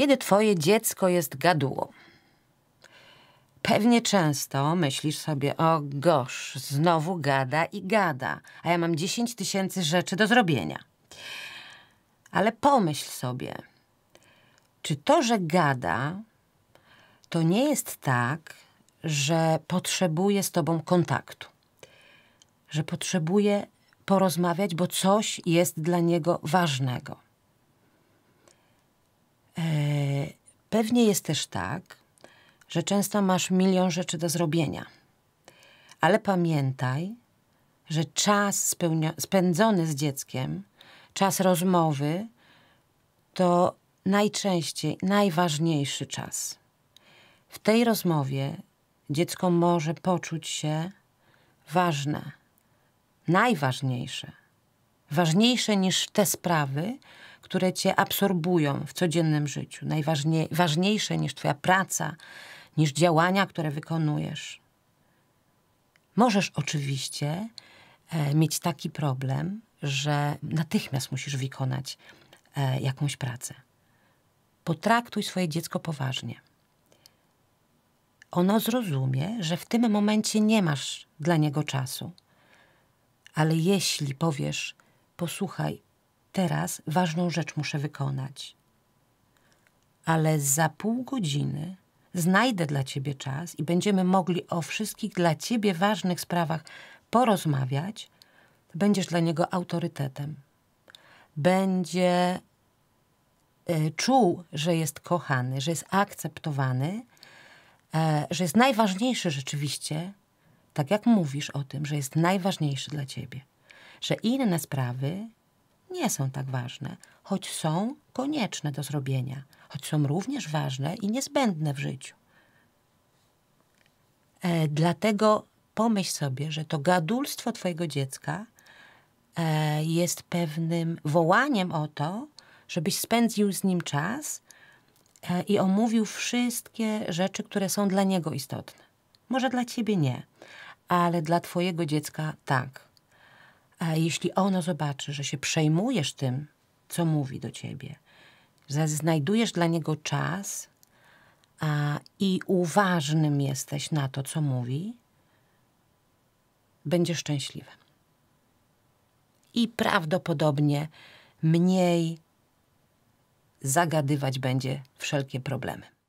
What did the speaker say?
kiedy twoje dziecko jest gadułą. Pewnie często myślisz sobie, o gosz, znowu gada i gada, a ja mam 10 tysięcy rzeczy do zrobienia. Ale pomyśl sobie, czy to, że gada, to nie jest tak, że potrzebuje z tobą kontaktu, że potrzebuje porozmawiać, bo coś jest dla niego ważnego. E, pewnie jest też tak, że często masz milion rzeczy do zrobienia, ale pamiętaj, że czas spędzony z dzieckiem, czas rozmowy to najczęściej najważniejszy czas. W tej rozmowie dziecko może poczuć się ważne, najważniejsze, ważniejsze niż te sprawy, które cię absorbują w codziennym życiu, najważniejsze niż twoja praca, niż działania, które wykonujesz. Możesz oczywiście e, mieć taki problem, że natychmiast musisz wykonać e, jakąś pracę. Potraktuj swoje dziecko poważnie. Ono zrozumie, że w tym momencie nie masz dla niego czasu. Ale jeśli powiesz, posłuchaj, Teraz ważną rzecz muszę wykonać. Ale za pół godziny znajdę dla ciebie czas i będziemy mogli o wszystkich dla ciebie ważnych sprawach porozmawiać. Będziesz dla niego autorytetem. Będzie e, czuł, że jest kochany, że jest akceptowany, e, że jest najważniejszy rzeczywiście, tak jak mówisz o tym, że jest najważniejszy dla ciebie. Że inne sprawy nie są tak ważne, choć są konieczne do zrobienia, choć są również ważne i niezbędne w życiu. E, dlatego pomyśl sobie, że to gadulstwo Twojego dziecka e, jest pewnym wołaniem o to, żebyś spędził z nim czas e, i omówił wszystkie rzeczy, które są dla niego istotne. Może dla ciebie nie, ale dla Twojego dziecka tak. A jeśli ono zobaczy, że się przejmujesz tym, co mówi do ciebie, że znajdujesz dla niego czas a, i uważnym jesteś na to, co mówi, będzie szczęśliwy. I prawdopodobnie mniej zagadywać będzie wszelkie problemy.